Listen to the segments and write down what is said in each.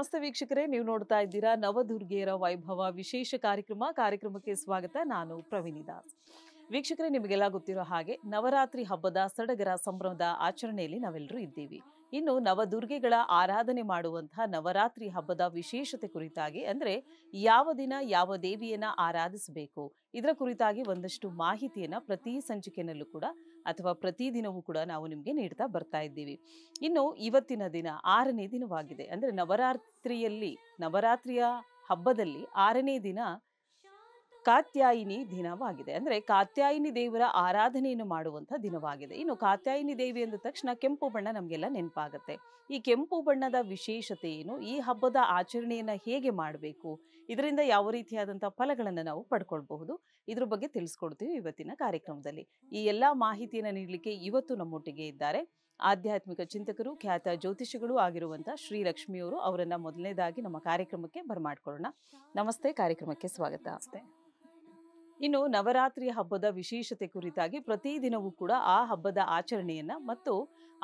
ನಮಸ್ತೆ ವೀಕ್ಷಕರೇ ನೀವು ನೋಡ್ತಾ ಇದ್ದೀರಾ ನವದುರ್ಗೆಯರ ವೈಭವ ವಿಶೇಷ ಕಾರ್ಯಕ್ರಮ ಕಾರ್ಯಕ್ರಮಕ್ಕೆ ಸ್ವಾಗತ ನಾನು ಪ್ರವೀಣಿ ದಾಸ್ ವೀಕ್ಷಕರೇ ನಿಮಗೆಲ್ಲ ಗೊತ್ತಿರೋ ಹಾಗೆ ನವರಾತ್ರಿ ಹಬ್ಬದ ಸಡಗರ ಸಂಭ್ರಮದ ಆಚರಣೆಯಲ್ಲಿ ನಾವೆಲ್ಲರೂ ಇದ್ದೀವಿ ಇನ್ನು ನವದುರ್ಗೆಗಳ ಆರಾಧನೆ ಮಾಡುವಂತಹ ನವರಾತ್ರಿ ಹಬ್ಬದ ವಿಶೇಷತೆ ಕುರಿತಾಗಿ ಅಂದ್ರೆ ಯಾವ ದಿನ ಯಾವ ದೇವಿಯನ್ನ ಆರಾಧಿಸಬೇಕು ಇದರ ಕುರಿತಾಗಿ ಒಂದಷ್ಟು ಮಾಹಿತಿಯನ್ನ ಪ್ರತಿ ಸಂಚಿಕೆಯಲ್ಲೂ ಕೂಡ ಅಥವಾ ಪ್ರತಿದಿನವೂ ಕೂಡ ನಾವು ನಿಮಗೆ ನೀಡ್ತಾ ಬರ್ತಾ ಇದ್ದೀವಿ ಇನ್ನು ಇವತ್ತಿನ ದಿನ ಆರನೇ ದಿನವಾಗಿದೆ ಅಂದರೆ ನವರಾತ್ರಿಯಲ್ಲಿ ನವರಾತ್ರಿಯ ಹಬ್ಬದಲ್ಲಿ ಆರನೇ ದಿನ ಕಾತ್ಯಾಯಿನಿ ದಿನವಾಗಿದೆ ಅಂದರೆ ಕಾತ್ಯಾಯಿನಿ ದೇವರ ಆರಾಧನೆಯನ್ನು ಮಾಡುವಂಥ ದಿನವಾಗಿದೆ ಇನ್ನು ಕಾತ್ಯಾಯಿನಿ ದೇವಿ ಅಂದ ತಕ್ಷಣ ಕೆಂಪು ಬಣ್ಣ ನಮಗೆಲ್ಲ ನೆನಪಾಗುತ್ತೆ ಈ ಕೆಂಪು ಬಣ್ಣದ ವಿಶೇಷತೆ ಏನು ಈ ಹಬ್ಬದ ಆಚರಣೆಯನ್ನು ಹೇಗೆ ಮಾಡಬೇಕು ಇದರಿಂದ ಯಾವ ರೀತಿಯಾದಂಥ ಫಲಗಳನ್ನು ನಾವು ಪಡ್ಕೊಳ್ಬಹುದು ಇದ್ರ ಬಗ್ಗೆ ತಿಳಿಸ್ಕೊಡ್ತೀವಿ ಇವತ್ತಿನ ಕಾರ್ಯಕ್ರಮದಲ್ಲಿ ಈ ಎಲ್ಲ ಮಾಹಿತಿಯನ್ನು ನೀಡಲಿಕ್ಕೆ ಇವತ್ತು ನಮ್ಮೊಟ್ಟಿಗೆ ಇದ್ದಾರೆ ಆಧ್ಯಾತ್ಮಿಕ ಚಿಂತಕರು ಖ್ಯಾತ ಜ್ಯೋತಿಷಿಗಳು ಆಗಿರುವಂಥ ಶ್ರೀಲಕ್ಷ್ಮಿಯವರು ಅವರನ್ನು ಮೊದಲನೇದಾಗಿ ನಮ್ಮ ಕಾರ್ಯಕ್ರಮಕ್ಕೆ ಬರಮಾಡಿಕೊಳ್ಳೋಣ ನಮಸ್ತೆ ಕಾರ್ಯಕ್ರಮಕ್ಕೆ ಸ್ವಾಗತ ಇನ್ನು ನವರಾತ್ರಿ ಹಬ್ಬದ ವಿಶೇಷತೆ ಕುರಿತಾಗಿ ಪ್ರತಿದಿನವೂ ಕೂಡ ಆ ಹಬ್ಬದ ಆಚರಣೆಯನ್ನು ಮತ್ತು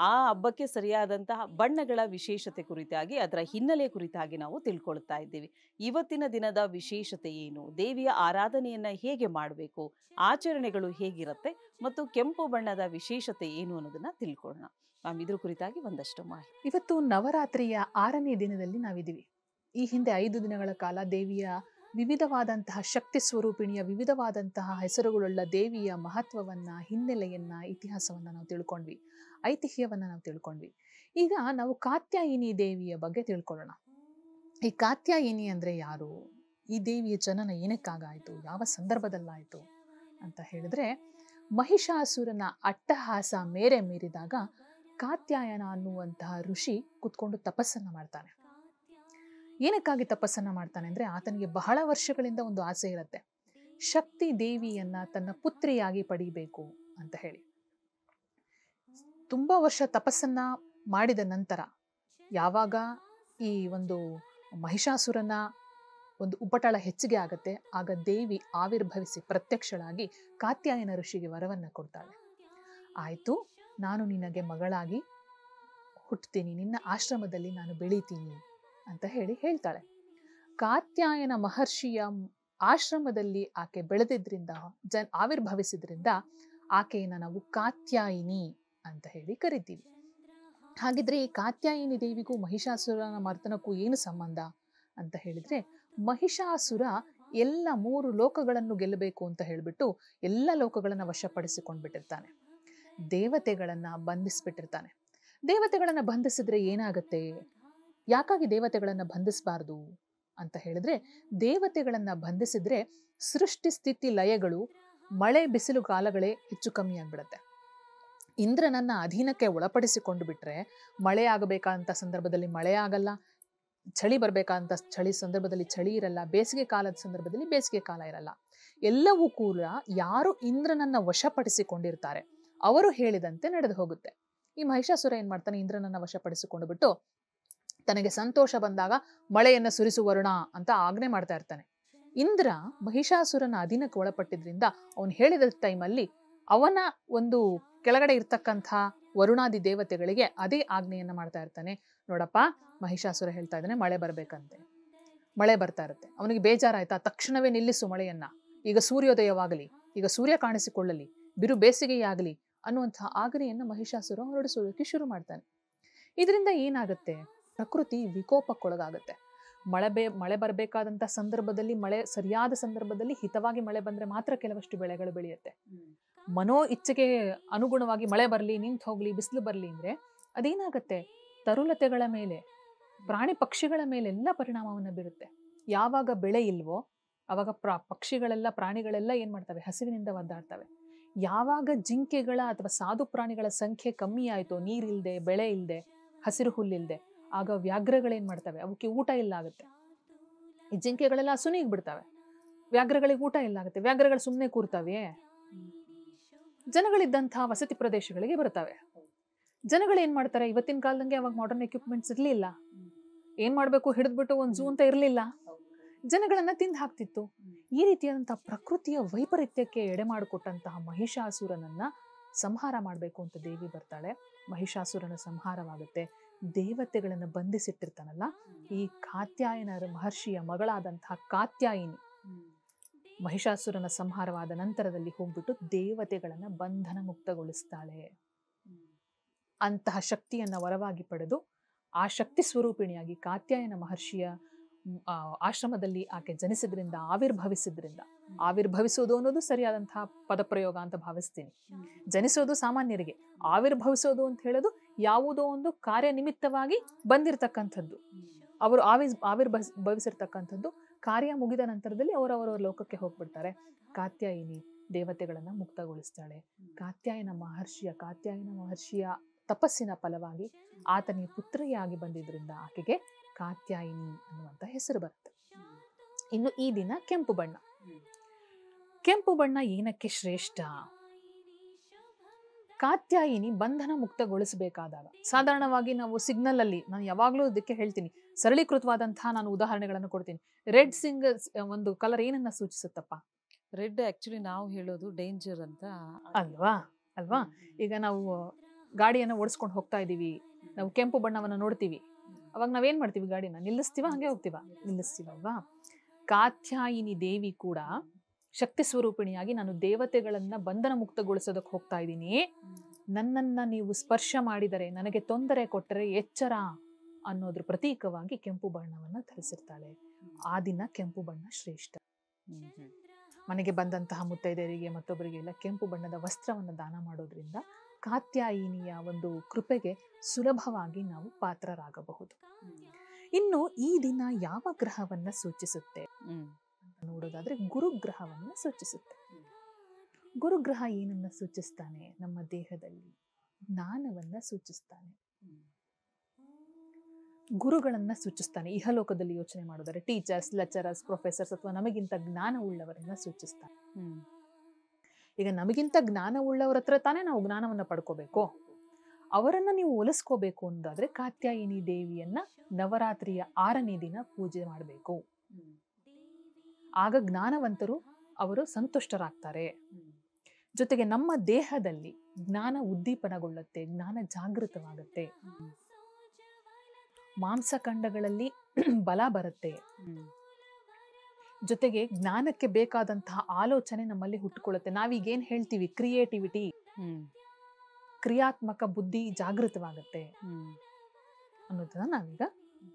ಆ ಹಬ್ಬಕ್ಕೆ ಸರಿಯಾದಂತಹ ಬಣ್ಣಗಳ ವಿಶೇಷತೆ ಕುರಿತಾಗಿ ಅದರ ಹಿನ್ನೆಲೆ ಕುರಿತಾಗಿ ನಾವು ತಿಳ್ಕೊಳ್ತಾ ಇದ್ದೀವಿ ಇವತ್ತಿನ ದಿನದ ವಿಶೇಷತೆ ಏನು ದೇವಿಯ ಆರಾಧನೆಯನ್ನ ಹೇಗೆ ಮಾಡಬೇಕು ಆಚರಣೆಗಳು ಹೇಗಿರುತ್ತೆ ಮತ್ತು ಕೆಂಪು ಬಣ್ಣದ ವಿಶೇಷತೆ ಏನು ಅನ್ನೋದನ್ನ ತಿಳ್ಕೊಳ್ಳೋಣ ಮ್ಯಾಮ್ ಇದ್ರ ಕುರಿತಾಗಿ ಒಂದಷ್ಟು ಮಾಹಿತಿ ಇವತ್ತು ನವರಾತ್ರಿಯ ಆರನೇ ದಿನದಲ್ಲಿ ನಾವಿದ್ದೀವಿ ಈ ಹಿಂದೆ ಐದು ದಿನಗಳ ಕಾಲ ದೇವಿಯ ವಿವಿಧವಾದಂತಹ ಶಕ್ತಿ ಸ್ವರೂಪಿಣಿಯ ವಿವಿಧವಾದಂತಹ ಹೆಸರುಗಳುಳ್ಳ ದೇವಿಯ ಮಹತ್ವವನ್ನು ಹಿನ್ನೆಲೆಯನ್ನು ಇತಿಹಾಸವನ್ನು ನಾವು ತಿಳ್ಕೊಂಡ್ವಿ ಐತಿಹ್ಯವನ್ನು ನಾವು ತಿಳ್ಕೊಂಡ್ವಿ ಈಗ ನಾವು ಕಾತ್ಯಾಯಿನಿ ದೇವಿಯ ಬಗ್ಗೆ ತಿಳ್ಕೊಳ್ಳೋಣ ಈ ಕಾತ್ಯಾಯಿನಿ ಅಂದರೆ ಯಾರು ಈ ದೇವಿಯ ಜನನ ಏನಕ್ಕಾಗಾಯಿತು ಯಾವ ಸಂದರ್ಭದಲ್ಲಾಯಿತು ಅಂತ ಹೇಳಿದ್ರೆ ಮಹಿಷಾಸುರನ ಅಟ್ಟಹಾಸ ಮೇರೆ ಮೀರಿದಾಗ ಕಾತ್ಯಾಯನ ಅನ್ನುವಂತಹ ಋಷಿ ಕುತ್ಕೊಂಡು ತಪಸ್ಸನ್ನು ಮಾಡ್ತಾನೆ ಏನಕ್ಕಾಗಿ ತಪಸ್ಸನ್ನು ಮಾಡ್ತಾನೆ ಅಂದರೆ ಆತನಿಗೆ ಬಹಳ ವರ್ಷಗಳಿಂದ ಒಂದು ಆಸೆ ಇರುತ್ತೆ ಶಕ್ತಿ ದೇವಿಯನ್ನು ತನ್ನ ಪುತ್ರಿಯಾಗಿ ಪಡಿಬೇಕು ಅಂತ ಹೇಳಿ ತುಂಬ ವರ್ಷ ತಪಸ್ಸನ್ನ ಮಾಡಿದ ನಂತರ ಯಾವಾಗ ಈ ಒಂದು ಮಹಿಷಾಸುರನ ಒಂದು ಉಪಟಳ ಹೆಚ್ಚಿಗೆ ಆಗುತ್ತೆ ಆಗ ದೇವಿ ಆವಿರ್ಭವಿಸಿ ಪ್ರತ್ಯಕ್ಷಳಾಗಿ ಕಾತ್ಯಾಯನ ಋಷಿಗೆ ವರವನ್ನು ಕೊಡ್ತಾಳೆ ಆಯಿತು ನಾನು ನಿನಗೆ ಮಗಳಾಗಿ ಹುಟ್ತೀನಿ ನಿನ್ನ ಆಶ್ರಮದಲ್ಲಿ ನಾನು ಬೆಳೀತೀನಿ ಅಂತ ಹೇಳಿ ಹೇಳ್ತಾಳೆ ಕಾತ್ಯಾಯನ ಮಹರ್ಷಿಯ ಆಶ್ರಮದಲ್ಲಿ ಆಕೆ ಬೆಳೆದಿದ್ರಿಂದ ಜನ್ ಆವಿರ್ಭವಿಸಿದ್ರಿಂದ ಆಕೆಯನ್ನು ನಾವು ಕಾತ್ಯಾಯಿನಿ ಅಂತ ಹೇಳಿ ಕರಿತೀವಿ ಹಾಗಿದ್ರೆ ಈ ಕಾತ್ಯಾಯಿನಿ ದೇವಿಗೂ ಮಹಿಷಾಸುರನ ಮರ್ತನಕ್ಕೂ ಏನು ಸಂಬಂಧ ಅಂತ ಹೇಳಿದ್ರೆ ಮಹಿಷಾಸುರ ಎಲ್ಲ ಮೂರು ಲೋಕಗಳನ್ನು ಗೆಲ್ಲಬೇಕು ಅಂತ ಹೇಳಿಬಿಟ್ಟು ಎಲ್ಲ ಲೋಕಗಳನ್ನು ವಶಪಡಿಸಿಕೊಂಡ್ಬಿಟ್ಟಿರ್ತಾನೆ ದೇವತೆಗಳನ್ನು ಬಂಧಿಸಿಬಿಟ್ಟಿರ್ತಾನೆ ದೇವತೆಗಳನ್ನು ಬಂಧಿಸಿದ್ರೆ ಏನಾಗುತ್ತೆ ಯಾಕಾಗಿ ದೇವತೆಗಳನ್ನು ಬಂಧಿಸಬಾರ್ದು ಅಂತ ಹೇಳಿದ್ರೆ ದೇವತೆಗಳನ್ನು ಬಂಧಿಸಿದ್ರೆ ಸೃಷ್ಟಿ ಸ್ಥಿತಿ ಲಯಗಳು ಮಳೆ ಬಿಸಿಲು ಕಾಲಗಳೇ ಹೆಚ್ಚು ಕಮ್ಮಿ ಆಗ್ಬಿಡತ್ತೆ ಇಂದ್ರನನ್ನ ಅಧೀನಕ್ಕೆ ಒಳಪಡಿಸಿಕೊಂಡು ಬಿಟ್ರೆ ಮಳೆ ಆಗಬೇಕಾದಂತ ಸಂದರ್ಭದಲ್ಲಿ ಮಳೆ ಆಗಲ್ಲ ಚಳಿ ಬರಬೇಕಾದಂಥ ಚಳಿ ಸಂದರ್ಭದಲ್ಲಿ ಚಳಿ ಇರಲ್ಲ ಬೇಸಿಗೆ ಕಾಲದ ಸಂದರ್ಭದಲ್ಲಿ ಬೇಸಿಗೆ ಕಾಲ ಇರಲ್ಲ ಎಲ್ಲವೂ ಕೂಡ ಯಾರು ಇಂದ್ರನನ್ನ ವಶಪಡಿಸಿಕೊಂಡಿರ್ತಾರೆ ಅವರು ಹೇಳಿದಂತೆ ನಡೆದು ಹೋಗುತ್ತೆ ಈ ಮಹಿಷಾಸುರ ಏನ್ ಮಾಡ್ತಾನೆ ಇಂದ್ರನನ್ನ ವಶಪಡಿಸಿಕೊಂಡು ಬಿಟ್ಟು ತನಗೆ ಸಂತೋಷ ಬಂದಾಗ ಮಳೆಯನ್ನು ಸುರಿಸುವರುಣ ಅಂತ ಆಜ್ಞೆ ಮಾಡ್ತಾ ಇರ್ತಾನೆ ಇಂದ್ರ ಮಹಿಷಾಸುರನ ಅಧೀನಕ್ಕೆ ಒಳಪಟ್ಟಿದ್ರಿಂದ ಅವನು ಹೇಳಿದ ಟೈಮಲ್ಲಿ ಅವನ ಒಂದು ಕೆಳಗಡೆ ಇರ್ತಕ್ಕಂಥ ವರುಣಾದಿ ದೇವತೆಗಳಿಗೆ ಅದೇ ಆಜ್ಞೆಯನ್ನು ಮಾಡ್ತಾ ಇರ್ತಾನೆ ನೋಡಪ್ಪ ಮಹಿಷಾಸುರ ಹೇಳ್ತಾ ಇದ್ದಾನೆ ಮಳೆ ಬರಬೇಕಂತೆ ಮಳೆ ಬರ್ತಾ ಇರುತ್ತೆ ಅವನಿಗೆ ಬೇಜಾರಾಯ್ತಾ ತಕ್ಷಣವೇ ನಿಲ್ಲಿಸು ಮಳೆಯನ್ನ ಈಗ ಸೂರ್ಯೋದಯವಾಗಲಿ ಈಗ ಸೂರ್ಯ ಕಾಣಿಸಿಕೊಳ್ಳಲಿ ಬಿರು ಬೇಸಿಗೆಯಾಗಲಿ ಅನ್ನುವಂಥ ಆಜ್ಞೆಯನ್ನು ಮಹಿಷಾಸುರ ಹೊರಡಿಸೋದಕ್ಕೆ ಶುರು ಮಾಡ್ತಾನೆ ಇದರಿಂದ ಏನಾಗುತ್ತೆ ಪ್ರಕೃತಿ ವಿಕೋಪಕ್ಕೊಳಗಾಗುತ್ತೆ ಮಳೆ ಬೇ ಮಳೆ ಬರಬೇಕಾದಂಥ ಸಂದರ್ಭದಲ್ಲಿ ಮಳೆ ಸರಿಯಾದ ಸಂದರ್ಭದಲ್ಲಿ ಹಿತವಾಗಿ ಮಳೆ ಬಂದರೆ ಮಾತ್ರ ಕೆಲವಷ್ಟು ಬೆಳೆಗಳು ಬೆಳೆಯುತ್ತೆ ಮನೋ ಇಚ್ಛೆಗೆ ಅನುಗುಣವಾಗಿ ಮಳೆ ಬರಲಿ ನಿಂತು ಹೋಗಲಿ ಬಿಸಿಲು ಬರಲಿ ಅಂದರೆ ಅದೇನಾಗುತ್ತೆ ತರುಲತೆಗಳ ಮೇಲೆ ಪ್ರಾಣಿ ಪಕ್ಷಿಗಳ ಮೇಲೆಲ್ಲ ಪರಿಣಾಮವನ್ನು ಬೀರುತ್ತೆ ಯಾವಾಗ ಬೆಳೆ ಇಲ್ವೋ ಅವಾಗ ಪ್ರ ಪಕ್ಷಿಗಳೆಲ್ಲ ಪ್ರಾಣಿಗಳೆಲ್ಲ ಏನು ಮಾಡ್ತವೆ ಹಸಿವಿನಿಂದ ಒದ್ದಾಡ್ತವೆ ಯಾವಾಗ ಜಿಂಕೆಗಳ ಅಥವಾ ಸಾಧು ಪ್ರಾಣಿಗಳ ಸಂಖ್ಯೆ ಕಮ್ಮಿ ಆಯಿತು ನೀರಿಲ್ಲದೆ ಬೆಳೆ ಇಲ್ಲದೆ ಹಸಿರು ಹುಲ್ಲಿಲ್ಲದೆ ಆಗ ವ್ಯಾಘ್ರಗಳೇನು ಮಾಡ್ತವೆ ಅವಕ್ಕೆ ಊಟ ಇಲ್ಲ ಆಗುತ್ತೆ ಈ ಜಿಂಕೆಗಳೆಲ್ಲ ಸುನೀಗ್ ಬಿಡ್ತವೆ ವ್ಯಾಘ್ರಗಳಿಗೆ ಊಟ ಇಲ್ಲ ಆಗುತ್ತೆ ವ್ಯಾಘ್ರಗಳು ಸುಮ್ಮನೆ ಕೂರ್ತವೆ ಜನಗಳಿದ್ದಂಥ ವಸತಿ ಪ್ರದೇಶಗಳಿಗೆ ಬರ್ತವೆ ಜನಗಳು ಏನು ಮಾಡ್ತಾರೆ ಇವತ್ತಿನ ಕಾಲದಂಗೆ ಅವಾಗ ಮಾಡರ್ನ್ ಎಕ್ವಿಪ್ಮೆಂಟ್ಸ್ ಇರಲಿಲ್ಲ ಏನು ಮಾಡಬೇಕು ಹಿಡಿದ್ಬಿಟ್ಟು ಒಂದು ಝೂ ಅಂತ ಇರಲಿಲ್ಲ ಜನಗಳನ್ನು ತಿಂದು ಹಾಕ್ತಿತ್ತು ಈ ರೀತಿಯಾದಂಥ ಪ್ರಕೃತಿಯ ವೈಪರೀತ್ಯಕ್ಕೆ ಎಡೆ ಮಾಡಿಕೊಟ್ಟಂತಹ ಮಹಿಷಾಸುರನನ್ನು ಸಂಹಾರ ಮಾಡಬೇಕು ಅಂತ ದೇವಿ ಬರ್ತಾಳೆ ಮಹಿಷಾಸುರನ ಸಂಹಾರವಾಗುತ್ತೆ ದೇವತೆಗಳನ್ನು ಬಂಧಿಸಿಟ್ಟಿರ್ತಾನಲ್ಲ ಈ ಕಾತ್ಯಾಯನ ಮಹರ್ಷಿಯ ಮಗಳಾದಂತಹ ಕಾತ್ಯಾಯಿನಿ ಮಹಿಷಾಸುರನ ಸಂಹಾರವಾದ ನಂತರದಲ್ಲಿ ಹೋಗ್ಬಿಟ್ಟು ದೇವತೆಗಳನ್ನು ಬಂಧನ ಮುಕ್ತಗೊಳಿಸ್ತಾಳೆ ಅಂತಹ ಶಕ್ತಿಯನ್ನ ವರವಾಗಿ ಪಡೆದು ಆ ಶಕ್ತಿ ಸ್ವರೂಪಿಣಿಯಾಗಿ ಕಾತ್ಯಾಯನ ಮಹರ್ಷಿಯ ಆಶ್ರಮದಲ್ಲಿ ಆಕೆ ಜನಿಸಿದ್ರಿಂದ ಆವಿರ್ಭವಿಸಿದ್ರಿಂದ ಆವಿರ್ಭವಿಸೋದು ಅನ್ನೋದು ಸರಿಯಾದಂತಹ ಪದಪ್ರಯೋಗ ಅಂತ ಭಾವಿಸ್ತೀನಿ ಜನಿಸೋದು ಸಾಮಾನ್ಯರಿಗೆ ಆವಿರ್ಭವಿಸೋದು ಅಂತ ಹೇಳೋದು ಯಾವುದೋ ಒಂದು ಕಾರ್ಯನಿಮಿತ್ತವಾಗಿ ಬಂದಿರತಕ್ಕಂಥದ್ದು ಅವರು ಆವಿಸ್ ಆವಿರ್ಭವಿಸ್ ಭವಿಸಿರ್ತಕ್ಕಂಥದ್ದು ಕಾರ್ಯ ಮುಗಿದ ನಂತರದಲ್ಲಿ ಅವರವರ ಲೋಕಕ್ಕೆ ಹೋಗ್ಬಿಡ್ತಾರೆ ಕಾತ್ಯಾಯಿನಿ ದೇವತೆಗಳನ್ನು ಮುಕ್ತಗೊಳಿಸ್ತಾಳೆ ಕಾತ್ಯಾಯನ ಮಹರ್ಷಿಯ ಕಾತ್ಯಾಯನ ಮಹರ್ಷಿಯ ತಪಸ್ಸಿನ ಫಲವಾಗಿ ಆತನಿಗೆ ಪುತ್ರಿಯಾಗಿ ಬಂದಿದ್ದರಿಂದ ಆಕೆಗೆ ಕಾತ್ಯಾಯಿನಿ ಅನ್ನುವಂಥ ಹೆಸರು ಬರುತ್ತೆ ಇನ್ನು ಈ ದಿನ ಕೆಂಪು ಬಣ್ಣ ಕೆಂಪು ಬಣ್ಣ ಏನಕ್ಕೆ ಶ್ರೇಷ್ಠ ಕಾತ್ಯಾಯಿನಿ ಬಂಧನ ಮುಕ್ತಗೊಳಿಸಬೇಕಾದಾಗ ಸಾಧಾರಣವಾಗಿ ನಾವು ಸಿಗ್ನಲ್ ಅಲ್ಲಿ ನಾನು ಯಾವಾಗಲೂ ಇದಕ್ಕೆ ಹೇಳ್ತೀನಿ ಸರಳೀಕೃತವಾದಂತಹ ನಾನು ಉದಾಹರಣೆಗಳನ್ನು ಕೊಡ್ತೀನಿ ರೆಡ್ ಸಿಂಗ್ ಒಂದು ಕಲರ್ ಏನನ್ನ ಸೂಚಿಸುತ್ತಪ್ಪ ರೆಡ್ ಆಕ್ಚುಲಿ ನಾವು ಹೇಳೋದು ಡೇಂಜರ್ ಅಂತ ಅಲ್ವಾ ಅಲ್ವಾ ಈಗ ನಾವು ಗಾಡಿಯನ್ನು ಓಡಿಸ್ಕೊಂಡು ಹೋಗ್ತಾ ಇದ್ದೀವಿ ನಾವು ಕೆಂಪು ಬಣ್ಣವನ್ನು ನೋಡ್ತೀವಿ ಅವಾಗ ನಾವೇನು ಮಾಡ್ತೀವಿ ಗಾಡಿನ ನಿಲ್ಲಿಸ್ತೀವ ಹಾಗೆ ಹೋಗ್ತೀವ ನಿಲ್ಲಿಸ್ತೀವಲ್ವಾ ಕಾತ್ಯಾಯಿನಿ ದೇವಿ ಕೂಡ ಶಕ್ತಿ ಸ್ವರೂಪಿಣಿಯಾಗಿ ನಾನು ದೇವತೆಗಳನ್ನ ಬಂಧನ ಮುಕ್ತಗೊಳಿಸೋದಕ್ಕೆ ಹೋಗ್ತಾ ಇದ್ದೀನಿ ನನ್ನನ್ನ ನೀವು ಸ್ಪರ್ಶ ಮಾಡಿದರೆ ನನಗೆ ತೊಂದರೆ ಕೊಟ್ಟರೆ ಎಚ್ಚರ ಅನ್ನೋದ್ರ ಪ್ರತೀಕವಾಗಿ ಕೆಂಪು ಬಣ್ಣವನ್ನು ಧರಿಸಿರ್ತಾಳೆ ಆ ದಿನ ಕೆಂಪು ಬಣ್ಣ ಶ್ರೇಷ್ಠ ಮನೆಗೆ ಬಂದಂತಹ ಮುತ್ತೈದೆಯರಿಗೆ ಮತ್ತೊಬ್ಬರಿಗೆಲ್ಲ ಕೆಂಪು ಬಣ್ಣದ ವಸ್ತ್ರವನ್ನು ದಾನ ಮಾಡೋದ್ರಿಂದ ಕಾತ್ಯಾಯಿನಿಯ ಒಂದು ಕೃಪೆಗೆ ಸುಲಭವಾಗಿ ನಾವು ಪಾತ್ರರಾಗಬಹುದು ಇನ್ನು ಈ ದಿನ ಯಾವ ಗ್ರಹವನ್ನ ಸೂಚಿಸುತ್ತೆ ನೋಡೋದಾದರೆ ಗುರುಗ್ರಹವನ್ನು ಸೂಚಿಸುತ್ತೆ ಗುರುಗ್ರಹ ಏನನ್ನ ಸೂಚಿಸ್ತಾನೆ ನಮ್ಮ ದೇಹದಲ್ಲಿ ಜ್ಞಾನವನ್ನ ಸೂಚಿಸ್ತಾನೆ ಗುರುಗಳನ್ನ ಸೂಚಿಸ್ತಾನೆ ಇಹಲೋಕದಲ್ಲಿ ಯೋಚನೆ ಮಾಡೋದಾದ್ರೆ ಟೀಚರ್ಸ್ ಲೆಕ್ಚರರ್ಸ್ ಪ್ರೊಫೆಸರ್ಸ್ ಅಥವಾ ನಮಗಿಂತ ಜ್ಞಾನ ಉಳ್ಳವರನ್ನ ಸೂಚಿಸ್ತಾನೆ ಈಗ ನಮಗಿಂತ ಜ್ಞಾನ ಉಳ್ಳವರ ಹತ್ರ ತಾನೇ ನಾವು ಜ್ಞಾನವನ್ನ ಪಡ್ಕೋಬೇಕು ಅವರನ್ನ ನೀವು ಒಲಿಸ್ಕೋಬೇಕು ಅಂದಾದ್ರೆ ಕಾತ್ಯಾಯಿನಿ ದೇವಿಯನ್ನ ನವರಾತ್ರಿಯ ಆರನೇ ದಿನ ಪೂಜೆ ಮಾಡಬೇಕು ಆಗ ಜ್ಞಾನವಂತರು ಅವರು ಸಂತುಷ್ಟರಾಗ್ತಾರೆ ಜೊತೆಗೆ ನಮ್ಮ ದೇಹದಲ್ಲಿ ಜ್ಞಾನ ಉದ್ದೀಪನಗೊಳ್ಳುತ್ತೆ ಜ್ಞಾನ ಜಾಗೃತವಾಗುತ್ತೆ ಮಾಂಸಖಂಡಗಳಲ್ಲಿ ಬಲ ಬರುತ್ತೆ ಜೊತೆಗೆ ಜ್ಞಾನಕ್ಕೆ ಬೇಕಾದಂತಹ ಆಲೋಚನೆ ನಮ್ಮಲ್ಲಿ ಹುಟ್ಟುಕೊಳ್ಳುತ್ತೆ ನಾವೀಗೇನು ಹೇಳ್ತೀವಿ ಕ್ರಿಯೇಟಿವಿಟಿ ಕ್ರಿಯಾತ್ಮಕ ಬುದ್ಧಿ ಜಾಗೃತವಾಗುತ್ತೆ ಅನ್ನೋದನ್ನ ನಾವೀಗ